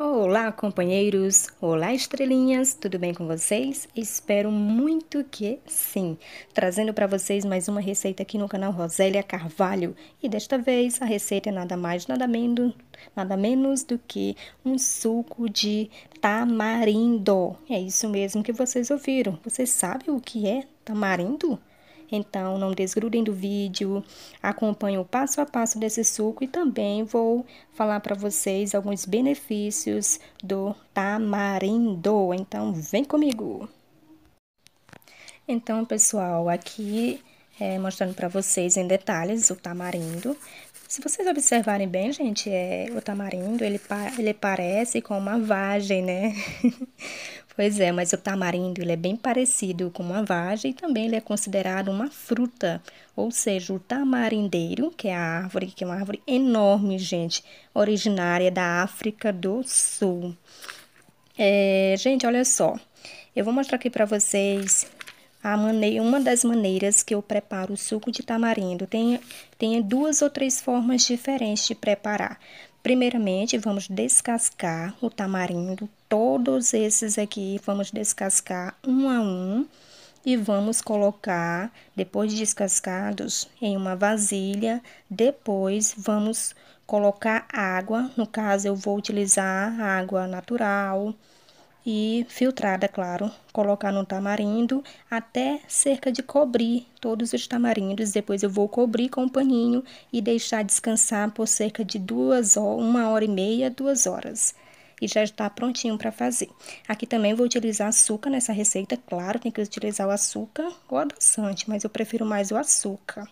Olá, companheiros! Olá, estrelinhas! Tudo bem com vocês? Espero muito que sim! Trazendo para vocês mais uma receita aqui no canal Rosélia Carvalho. E desta vez a receita é nada mais, nada menos, nada menos do que um suco de tamarindo. É isso mesmo que vocês ouviram. Vocês sabem o que é tamarindo? Então, não desgrudem do vídeo, acompanhem o passo a passo desse suco e também vou falar para vocês alguns benefícios do tamarindo. Então, vem comigo! Então, pessoal, aqui é, mostrando para vocês em detalhes o tamarindo. Se vocês observarem bem, gente, é, o tamarindo, ele, pa ele parece com uma vagem, né? Pois é, mas o tamarindo ele é bem parecido com uma vagem e também ele é considerado uma fruta, ou seja, o tamarindeiro, que é a árvore, que é uma árvore enorme, gente, originária da África do Sul. É, gente, olha só, eu vou mostrar aqui para vocês a maneira, uma das maneiras que eu preparo o suco de tamarindo. Tem, tem duas ou três formas diferentes de preparar. Primeiramente, vamos descascar o tamarindo, todos esses aqui, vamos descascar um a um e vamos colocar, depois de descascados, em uma vasilha. Depois, vamos colocar água, no caso, eu vou utilizar água natural e filtrada, é claro, colocar no tamarindo até cerca de cobrir todos os tamarindos. Depois eu vou cobrir com um paninho e deixar descansar por cerca de duas horas, uma hora e meia, duas horas. E já está prontinho para fazer. Aqui também vou utilizar açúcar nessa receita, claro, tem que utilizar o açúcar ou adoçante, mas eu prefiro mais o açúcar.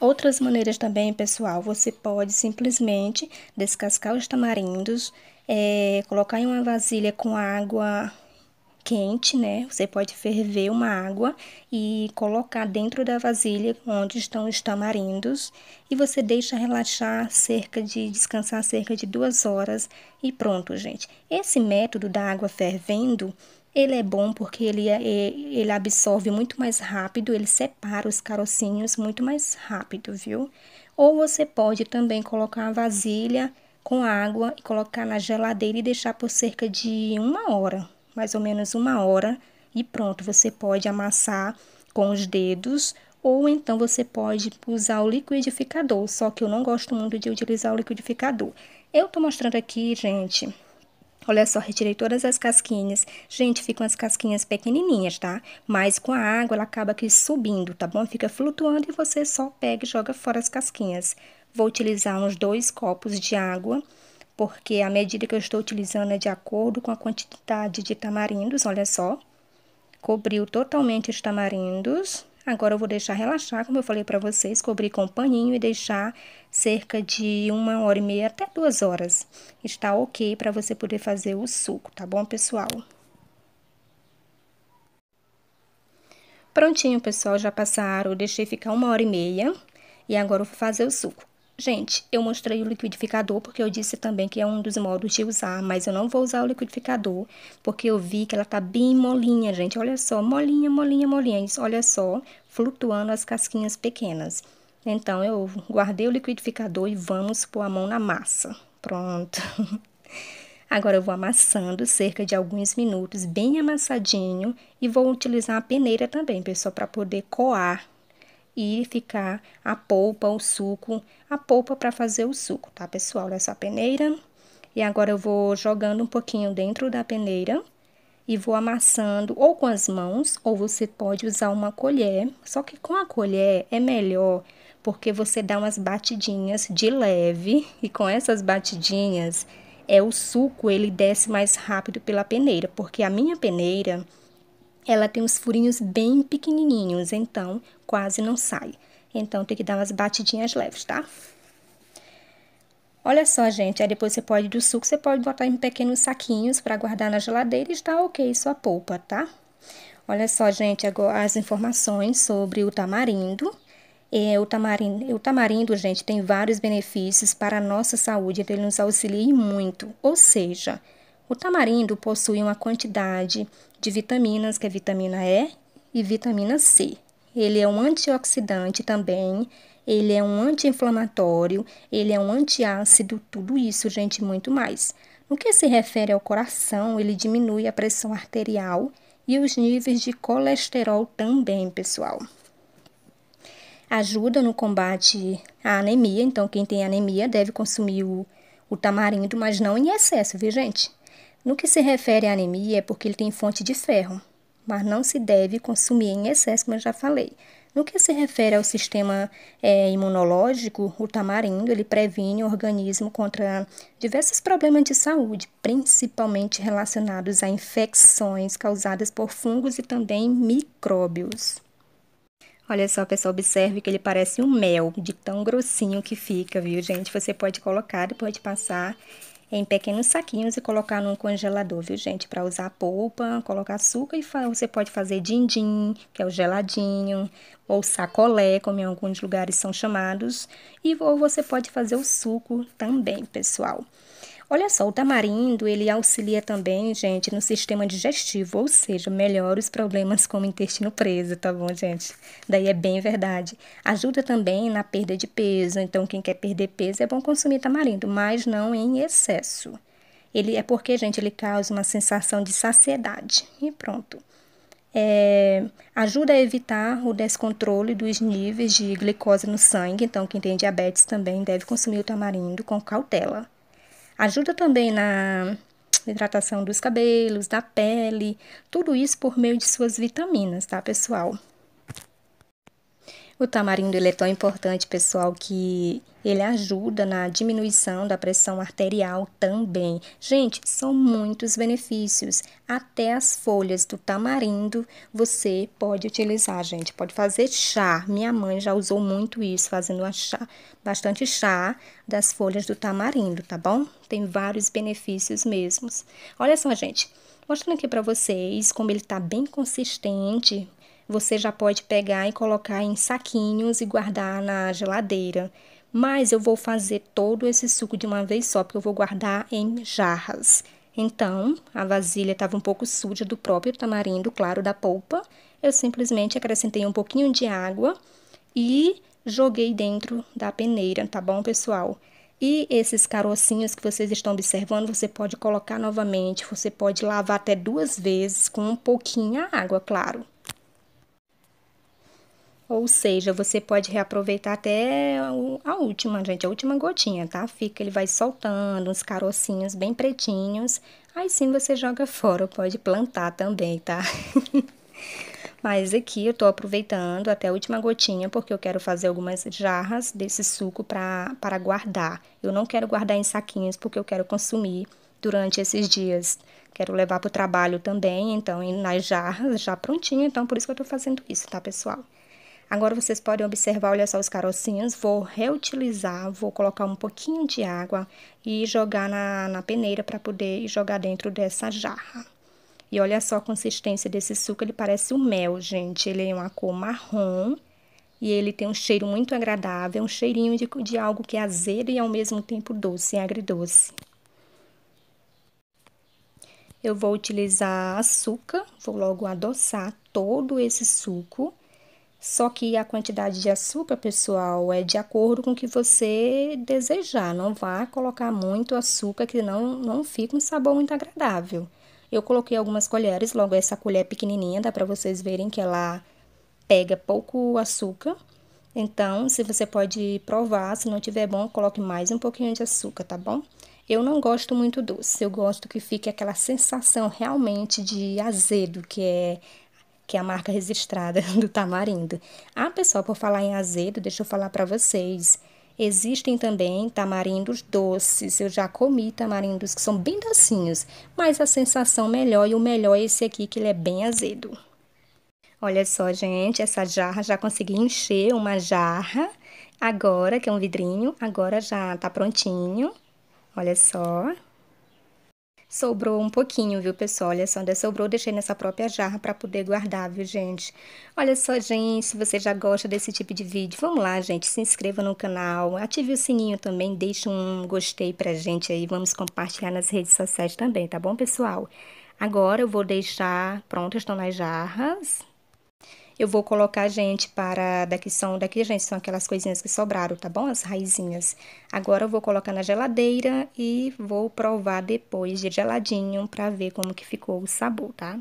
Outras maneiras também, pessoal, você pode simplesmente descascar os tamarindos é, colocar em uma vasilha com água quente, né? Você pode ferver uma água e colocar dentro da vasilha onde estão os tamarindos e você deixa relaxar cerca de descansar cerca de duas horas e pronto, gente. Esse método da água fervendo ele é bom porque ele, é, é, ele absorve muito mais rápido, ele separa os carocinhos muito mais rápido, viu? Ou você pode também colocar a vasilha com água e colocar na geladeira e deixar por cerca de uma hora, mais ou menos uma hora, e pronto. Você pode amassar com os dedos ou então você pode usar o liquidificador, só que eu não gosto muito de utilizar o liquidificador. Eu tô mostrando aqui, gente, Olha só, retirei todas as casquinhas. Gente, ficam as casquinhas pequenininhas, tá? Mas com a água ela acaba aqui subindo, tá bom? Fica flutuando e você só pega e joga fora as casquinhas. Vou utilizar uns dois copos de água, porque a medida que eu estou utilizando é de acordo com a quantidade de tamarindos, olha só. Cobriu totalmente os tamarindos. Agora eu vou deixar relaxar, como eu falei para vocês, cobrir com um paninho e deixar cerca de uma hora e meia até duas horas. Está ok para você poder fazer o suco, tá bom, pessoal? Prontinho, pessoal, já passaram, deixei ficar uma hora e meia e agora eu vou fazer o suco. Gente, eu mostrei o liquidificador porque eu disse também que é um dos modos de usar, mas eu não vou usar o liquidificador porque eu vi que ela tá bem molinha, gente. Olha só, molinha, molinha, molinha. Olha só, flutuando as casquinhas pequenas. Então, eu guardei o liquidificador e vamos pôr a mão na massa. Pronto. Agora eu vou amassando cerca de alguns minutos, bem amassadinho, e vou utilizar a peneira também, pessoal, para poder coar e ficar a polpa, o suco, a polpa para fazer o suco, tá, pessoal? essa peneira. E agora eu vou jogando um pouquinho dentro da peneira e vou amassando ou com as mãos, ou você pode usar uma colher. Só que com a colher é melhor porque você dá umas batidinhas de leve e com essas batidinhas é o suco ele desce mais rápido pela peneira, porque a minha peneira ela tem uns furinhos bem pequenininhos, então quase não sai. Então tem que dar umas batidinhas leves, tá? Olha só, gente, aí depois você pode do suco, você pode botar em pequenos saquinhos para guardar na geladeira e está ok sua polpa, tá? Olha só, gente, agora as informações sobre o tamarindo. É, o, tamarindo, o tamarindo, gente, tem vários benefícios para a nossa saúde, ele nos auxilia muito. Ou seja, o tamarindo possui uma quantidade de vitaminas, que é vitamina E e vitamina C. Ele é um antioxidante também, ele é um anti-inflamatório, ele é um antiácido, tudo isso, gente, muito mais. No que se refere ao coração, ele diminui a pressão arterial e os níveis de colesterol também, pessoal. Ajuda no combate à anemia, então quem tem anemia deve consumir o, o tamarindo, mas não em excesso, viu, gente? No que se refere à anemia, é porque ele tem fonte de ferro, mas não se deve consumir em excesso, como eu já falei. No que se refere ao sistema é, imunológico, o tamarindo ele previne o organismo contra diversos problemas de saúde, principalmente relacionados a infecções causadas por fungos e também micróbios. Olha só, pessoal, observe que ele parece um mel de tão grossinho que fica, viu, gente? Você pode colocar, pode passar em pequenos saquinhos e colocar no congelador, viu, gente? Para usar polpa, colocar açúcar e você pode fazer din-din, que é o geladinho, ou sacolé, como em alguns lugares são chamados, e ou você pode fazer o suco também, pessoal. Olha só, o tamarindo, ele auxilia também, gente, no sistema digestivo, ou seja, melhora os problemas como intestino preso, tá bom, gente? Daí é bem verdade. Ajuda também na perda de peso, então quem quer perder peso é bom consumir tamarindo, mas não em excesso. Ele é porque, gente, ele causa uma sensação de saciedade. E pronto. É, ajuda a evitar o descontrole dos níveis de glicose no sangue. Então, quem tem diabetes também deve consumir o tamarindo com cautela. Ajuda também na hidratação dos cabelos, da pele, tudo isso por meio de suas vitaminas, tá, pessoal? O tamarindo ele é tão importante, pessoal, que ele ajuda na diminuição da pressão arterial também. Gente, são muitos benefícios. Até as folhas do tamarindo você pode utilizar, gente. Pode fazer chá. Minha mãe já usou muito isso, fazendo chá, bastante chá das folhas do tamarindo, tá bom? Tem vários benefícios mesmos. Olha só, gente. Mostrando aqui para vocês como ele tá bem consistente, você já pode pegar e colocar em saquinhos e guardar na geladeira. Mas eu vou fazer todo esse suco de uma vez só, porque eu vou guardar em jarras. Então, a vasilha estava um pouco suja do próprio tamarindo, claro, da polpa. Eu simplesmente acrescentei um pouquinho de água e joguei dentro da peneira, tá bom, pessoal? E esses carocinhos que vocês estão observando, você pode colocar novamente, você pode lavar até duas vezes com um pouquinho de água, claro. Ou seja, você pode reaproveitar até a última, gente, a última gotinha, tá? Fica, ele vai soltando uns carocinhos bem pretinhos. Aí sim você joga fora, pode plantar também, tá? Mas aqui eu tô aproveitando até a última gotinha, porque eu quero fazer algumas jarras desse suco pra, para guardar. Eu não quero guardar em saquinhos, porque eu quero consumir durante esses dias. Quero levar para o trabalho também, então, nas jarras já prontinho. Então, por isso que eu tô fazendo isso, tá, pessoal? Agora vocês podem observar, olha só os carocinhos, vou reutilizar, vou colocar um pouquinho de água e jogar na, na peneira para poder jogar dentro dessa jarra. E olha só a consistência desse suco, ele parece um mel, gente, ele é uma cor marrom e ele tem um cheiro muito agradável, um cheirinho de, de algo que é azedo e ao mesmo tempo doce, agridoce. Eu vou utilizar açúcar, vou logo adoçar todo esse suco só que a quantidade de açúcar, pessoal, é de acordo com o que você desejar. Não vá colocar muito açúcar, que não, não fica um sabor muito agradável. Eu coloquei algumas colheres, logo essa colher pequenininha, dá para vocês verem que ela pega pouco açúcar. Então, se você pode provar, se não tiver bom, coloque mais um pouquinho de açúcar, tá bom? Eu não gosto muito doce, eu gosto que fique aquela sensação realmente de azedo, que é que é a marca registrada do tamarindo. Ah, pessoal, por falar em azedo, deixa eu falar para vocês. Existem também tamarindos doces. Eu já comi tamarindos que são bem docinhos, mas a sensação melhor e o melhor é esse aqui que ele é bem azedo. Olha só, gente, essa jarra já consegui encher uma jarra agora, que é um vidrinho, agora já tá prontinho. Olha só. Sobrou um pouquinho, viu, pessoal? Olha só, ainda sobrou, deixei nessa própria jarra para poder guardar, viu, gente? Olha só, gente, se você já gosta desse tipo de vídeo, vamos lá, gente, se inscreva no canal, ative o sininho também, deixe um gostei pra gente aí, vamos compartilhar nas redes sociais também, tá bom, pessoal? Agora eu vou deixar, pronto, estão nas jarras, eu vou colocar, gente, para daqui são daqui, gente, são aquelas coisinhas que sobraram, tá bom? As raizinhas. Agora eu vou colocar na geladeira e vou provar depois de geladinho para ver como que ficou o sabor, tá?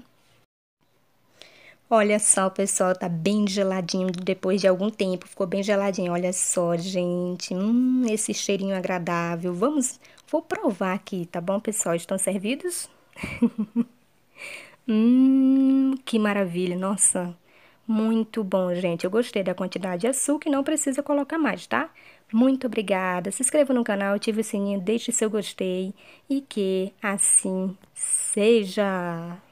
Olha só, pessoal, tá bem geladinho depois de algum tempo, ficou bem geladinho. Olha só, gente, hum, esse cheirinho agradável. Vamos, vou provar aqui, tá bom, pessoal? Estão servidos? hum, que maravilha, nossa. Muito bom, gente. Eu gostei da quantidade de açúcar e não precisa colocar mais, tá? Muito obrigada. Se inscreva no canal, ative o sininho, deixe seu gostei e que assim seja.